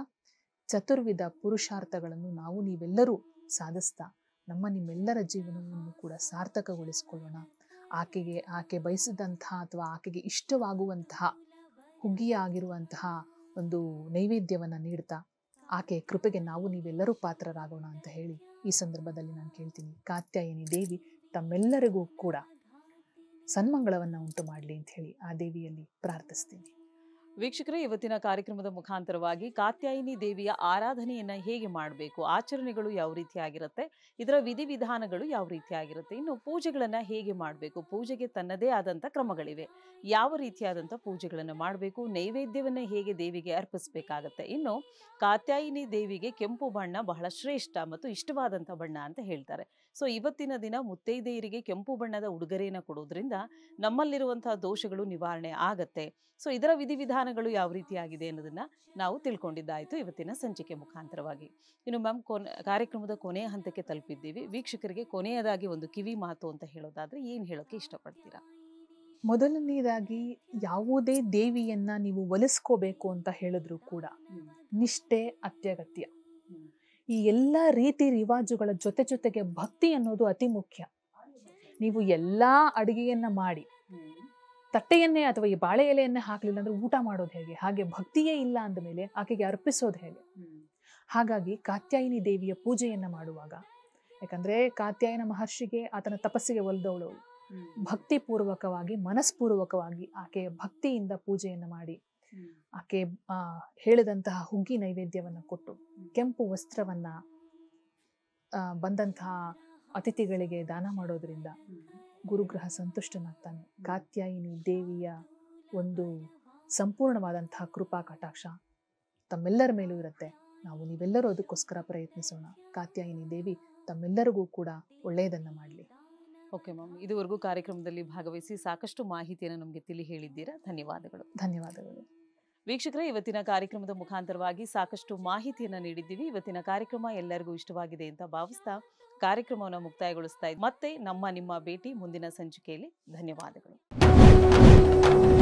ಚತುರ್ವಿಧ ಪುರುಷಾರ್ಥಗಳನ್ನು ನಾವು ನೀವೆಲ್ಲರೂ ಸಾಧಿಸ್ತಾ ನಮ್ಮ ನಿಮ್ಮೆಲ್ಲರ ಜೀವನವನ್ನು ಕೂಡ ಸಾರ್ಥಕಗೊಳಿಸಿಕೊಳ್ಳೋಣ ಆಕೆಗೆ ಆಕೆ ಬಯಸಿದಂತಹ ಅಥವಾ ಆಕೆಗೆ ಇಷ್ಟವಾಗುವಂತಹ ಹುಗ್ಗಿಯಾಗಿರುವಂತಹ ಒಂದು ನೈವೇದ್ಯವನ್ನು ನೀಡ್ತಾ ಆಕೆ ಕೃಪೆಗೆ ನಾವು ನೀವೆಲ್ಲರೂ ಪಾತ್ರರಾಗೋಣ ಅಂತ ಹೇಳಿ ಈ ಸಂದರ್ಭದಲ್ಲಿ ನಾನು ಕೇಳ್ತೀನಿ ಕಾತ್ಯಾಯಿನಿ ದೇವಿ ತಮ್ಮೆಲ್ಲರಿಗೂ ಕೂಡ ಸನ್ಮಂಗಳವನ್ನು ಉಂಟು ಮಾಡಲಿ ಅಂತ ಹೇಳಿ ಆ ದೇವಿಯಲ್ಲಿ ಪ್ರಾರ್ಥಿಸ್ತೀನಿ ವೀಕ್ಷಕರೇ ಇವತ್ತಿನ ಕಾರ್ಯಕ್ರಮದ ಮುಖಾಂತರವಾಗಿ ಕಾತ್ಯಾಯಿನಿ ದೇವಿಯ ಆರಾಧನೆಯನ್ನ ಹೇಗೆ ಮಾಡಬೇಕು ಆಚರಣೆಗಳು ಯಾವ ರೀತಿಯಾಗಿರುತ್ತೆ ಇದರ ವಿಧಿವಿಧಾನಗಳು ಯಾವ ರೀತಿಯಾಗಿರುತ್ತೆ ಇನ್ನು ಪೂಜೆಗಳನ್ನ ಹೇಗೆ ಮಾಡಬೇಕು ಪೂಜೆಗೆ ತನ್ನದೇ ಆದಂತ ಕ್ರಮಗಳಿವೆ ಯಾವ ರೀತಿಯಾದಂಥ ಪೂಜೆಗಳನ್ನು ಮಾಡಬೇಕು ನೈವೇದ್ಯವನ್ನ ಹೇಗೆ ದೇವಿಗೆ ಅರ್ಪಿಸಬೇಕಾಗತ್ತೆ ಇನ್ನು ಕಾತ್ಯಾಯಿನಿ ದೇವಿಗೆ ಕೆಂಪು ಬಣ್ಣ ಬಹಳ ಶ್ರೇಷ್ಠ ಮತ್ತು ಇಷ್ಟವಾದಂಥ ಬಣ್ಣ ಅಂತ ಹೇಳ್ತಾರೆ ಸೊ ಇವತ್ತಿನ ದಿನ ಮುತ್ತೈದೆಯರಿಗೆ ಕೆಂಪು ಬಣ್ಣದ ಉಡುಗೊರೆಯನ್ನು ಕೊಡೋದ್ರಿಂದ ನಮ್ಮಲ್ಲಿರುವಂತಹ ದೋಷಗಳು ನಿವಾರಣೆ ಆಗತ್ತೆ ಸೊ ಇದರ ವಿಧಿವಿಧಾನಗಳು ಯಾವ ರೀತಿಯಾಗಿದೆ ಅನ್ನೋದನ್ನ ನಾವು ತಿಳ್ಕೊಂಡಿದ್ದಾಯಿತು ಇವತ್ತಿನ ಸಂಚಿಕೆ ಮುಖಾಂತರವಾಗಿ ಇನ್ನು ಮ್ಯಾಮ್ ಕಾರ್ಯಕ್ರಮದ ಕೊನೆಯ ಹಂತಕ್ಕೆ ತಲುಪಿದ್ದೀವಿ ವೀಕ್ಷಕರಿಗೆ ಕೊನೆಯದಾಗಿ ಒಂದು ಕಿವಿ ಮಾತು ಅಂತ ಹೇಳೋದಾದ್ರೆ ಏನು ಹೇಳೋಕೆ ಇಷ್ಟಪಡ್ತೀರಾ ಮೊದಲನೇದಾಗಿ ಯಾವುದೇ ದೇವಿಯನ್ನ ನೀವು ಒಲಿಸ್ಕೋಬೇಕು ಅಂತ ಹೇಳಿದ್ರು ಕೂಡ ನಿಷ್ಠೆ ಅತ್ಯಗತ್ಯ ಈ ಎಲ್ಲ ರೀತಿ ರಿವಾಜುಗಳ ಜೊತೆ ಜೊತೆಗೆ ಭಕ್ತಿ ಅನ್ನೋದು ಅತಿ ಮುಖ್ಯ ನೀವು ಎಲ್ಲ ಅಡುಗೆಯನ್ನ ಮಾಡಿ ತಟ್ಟೆಯನ್ನೇ ಅಥವಾ ಈ ಬಾಳೆ ಎಲೆಯನ್ನೇ ಹಾಕಲಿಲ್ಲ ಅಂದ್ರೆ ಊಟ ಮಾಡೋದು ಹೇಗೆ ಹಾಗೆ ಭಕ್ತಿಯೇ ಇಲ್ಲ ಅಂದಮೇಲೆ ಆಕೆಗೆ ಅರ್ಪಿಸೋದು ಹೇಗೆ ಹಾಗಾಗಿ ಕಾತ್ಯಾಯಿನಿ ದೇವಿಯ ಪೂಜೆಯನ್ನ ಮಾಡುವಾಗ ಯಾಕಂದ್ರೆ ಕಾತ್ಯಾಯನ ಮಹರ್ಷಿಗೆ ಆತನ ತಪಸ್ಸಿಗೆ ಒಲ್ದವಳು ಭಕ್ತಿಪೂರ್ವಕವಾಗಿ ಮನಸ್ಪೂರ್ವಕವಾಗಿ ಆಕೆಯ ಭಕ್ತಿಯಿಂದ ಪೂಜೆಯನ್ನು ಮಾಡಿ ಆಕೆ ಹೇಳಿದಂತಹ ಹುಗ್ಗಿ ನೈವೇದ್ಯವನ್ನು ಕೊಟ್ಟು ಕೆಂಪು ವಸ್ತ್ರವನ್ನ ಬಂದಂತಹ ಅತಿಥಿಗಳಿಗೆ ದಾನ ಮಾಡೋದ್ರಿಂದ ಗುರುಗ್ರಹ ಸಂತುಷ್ಟನಾಗ್ತಾನೆ ಕಾತ್ಯಾಯಿನಿ ದೇವಿಯ ಒಂದು ಸಂಪೂರ್ಣವಾದಂತಹ ಕೃಪಾ ಕಟಾಕ್ಷ ತಮ್ಮೆಲ್ಲರ ಮೇಲೂ ಇರುತ್ತೆ ನಾವು ನೀವೆಲ್ಲರೂ ಅದಕ್ಕೋಸ್ಕರ ಪ್ರಯತ್ನಿಸೋಣ ಕಾತ್ಯಾಯಿನಿ ದೇವಿ ತಮ್ಮೆಲ್ಲರಿಗೂ ಕೂಡ ಒಳ್ಳೆಯದನ್ನ ಮಾಡಲಿ ಓಕೆ ಮ್ಯಾಮ್ ಇದುವರೆಗೂ ಕಾರ್ಯಕ್ರಮದಲ್ಲಿ ಭಾಗವಹಿಸಿ ಸಾಕಷ್ಟು ಮಾಹಿತಿಯನ್ನು ನಮಗೆ ತಿಳಿ ಹೇಳಿದ್ದೀರಾ ಧನ್ಯವಾದಗಳು ಧನ್ಯವಾದಗಳು ವೀಕ್ಷಕರೇ ಇವತ್ತಿನ ಕಾರ್ಯಕ್ರಮದ ಮುಖಾಂತರವಾಗಿ ಸಾಕಷ್ಟು ಮಾಹಿತಿಯನ್ನು ನೀಡಿದ್ದೀವಿ ಇವತ್ತಿನ ಕಾರ್ಯಕ್ರಮ ಎಲ್ಲರಿಗೂ ಇಷ್ಟವಾಗಿದೆ ಅಂತ ಭಾವಿಸ್ತಾ ಕಾರ್ಯಕ್ರಮವನ್ನು ಮುಕ್ತಾಯಗೊಳಿಸ್ತಾ ಮತ್ತೆ ನಮ್ಮ ನಿಮ್ಮ ಭೇಟಿ ಮುಂದಿನ ಸಂಚಿಕೆಯಲ್ಲಿ ಧನ್ಯವಾದಗಳು